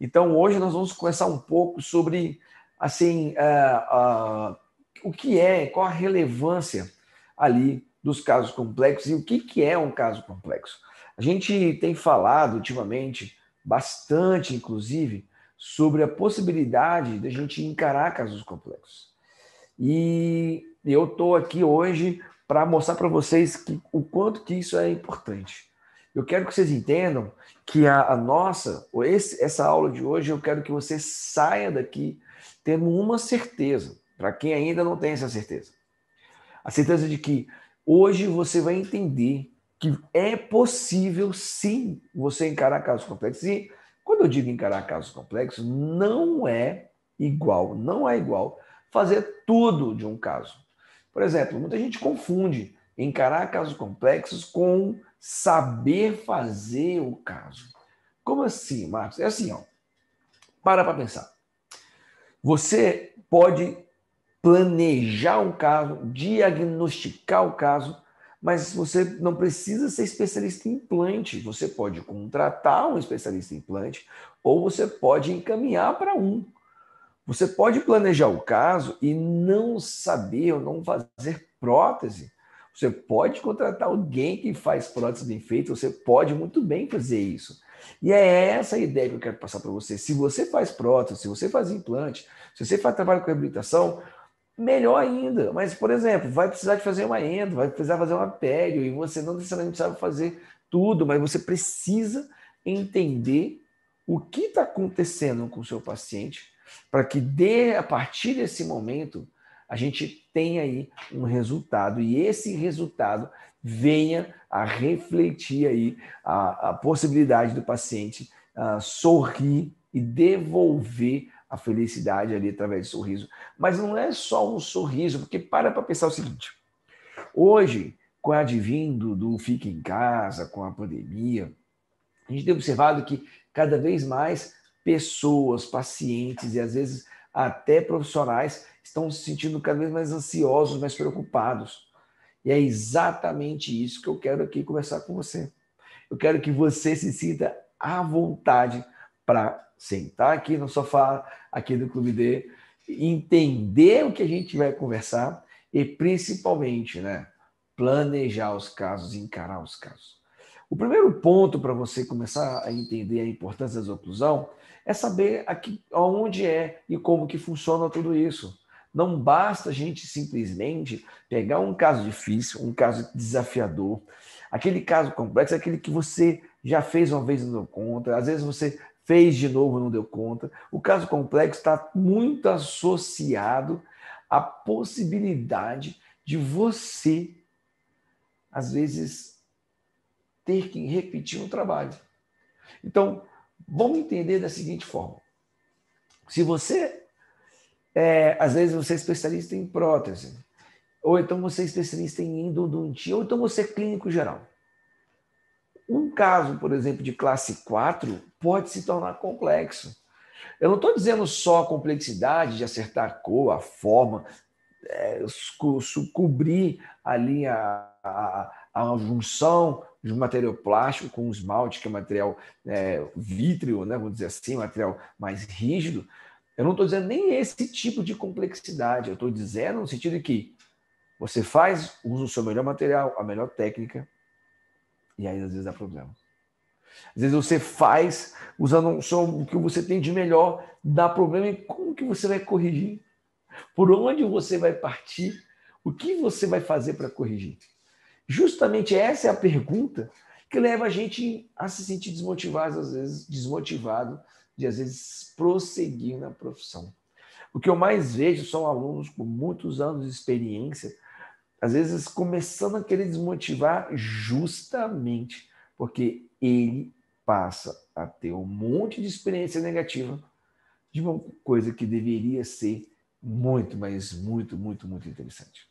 Então, hoje nós vamos conversar um pouco sobre, assim, uh, uh, o que é, qual a relevância ali dos casos complexos e o que, que é um caso complexo. A gente tem falado ultimamente, bastante, inclusive, sobre a possibilidade da gente encarar casos complexos. E eu estou aqui hoje para mostrar para vocês que, o quanto que isso é importante. Eu quero que vocês entendam que a, a nossa, esse, essa aula de hoje, eu quero que você saia daqui tendo uma certeza, para quem ainda não tem essa certeza. A certeza de que hoje você vai entender que é possível, sim, você encarar casos complexos. E quando eu digo encarar casos complexos, não é igual, não é igual fazer tudo de um caso. Por exemplo, muita gente confunde encarar casos complexos com saber fazer o caso. Como assim, Marcos? É assim, ó. Para para pensar. Você pode planejar o caso, diagnosticar o caso, mas você não precisa ser especialista em implante. Você pode contratar um especialista em implante ou você pode encaminhar para um. Você pode planejar o caso e não saber ou não fazer prótese você pode contratar alguém que faz prótese bem feita, você pode muito bem fazer isso. E é essa a ideia que eu quero passar para você. Se você faz prótese, se você faz implante, se você faz trabalho com reabilitação, melhor ainda. Mas, por exemplo, vai precisar de fazer uma endo, vai precisar fazer uma pele, e você não necessariamente sabe fazer tudo, mas você precisa entender o que está acontecendo com o seu paciente para que dê, a partir desse momento, a gente tem aí um resultado e esse resultado venha a refletir aí a, a possibilidade do paciente uh, sorrir e devolver a felicidade ali através do sorriso. Mas não é só um sorriso, porque para para pensar o seguinte: hoje, com a advindo do fique em casa, com a pandemia, a gente tem observado que cada vez mais pessoas, pacientes e às vezes até profissionais estão se sentindo cada vez mais ansiosos, mais preocupados. E é exatamente isso que eu quero aqui conversar com você. Eu quero que você se sinta à vontade para sentar aqui no sofá, aqui do Clube D, entender o que a gente vai conversar e principalmente, né, planejar os casos, encarar os casos. O primeiro ponto para você começar a entender a importância da oclusão é saber aqui, onde é e como que funciona tudo isso. Não basta a gente simplesmente pegar um caso difícil, um caso desafiador, aquele caso complexo, aquele que você já fez uma vez e não deu conta, às vezes você fez de novo e não deu conta. O caso complexo está muito associado à possibilidade de você, às vezes, ter que repetir um trabalho. Então, vamos entender da seguinte forma. Se você, é, às vezes, você é especialista em prótese, ou então você é especialista em endodontia, ou então você é clínico geral. Um caso, por exemplo, de classe 4 pode se tornar complexo. Eu não estou dizendo só a complexidade de acertar a cor, a forma, é, cobrir ali a, a, a junção de um material plástico com esmalte, que é um material é, vítreo, né, vamos dizer assim, material mais rígido. Eu não estou dizendo nem esse tipo de complexidade, eu estou dizendo no sentido de que você faz, usa o seu melhor material, a melhor técnica, e aí às vezes dá problema. Às vezes você faz usando o que você tem de melhor, dá problema, e como que você vai corrigir? por onde você vai partir, o que você vai fazer para corrigir. Justamente essa é a pergunta que leva a gente a se sentir desmotivado, às vezes, desmotivado de às vezes prosseguir na profissão. O que eu mais vejo são alunos com muitos anos de experiência, às vezes começando a querer desmotivar justamente porque ele passa a ter um monte de experiência negativa de uma coisa que deveria ser muito, mas muito, muito, muito interessante.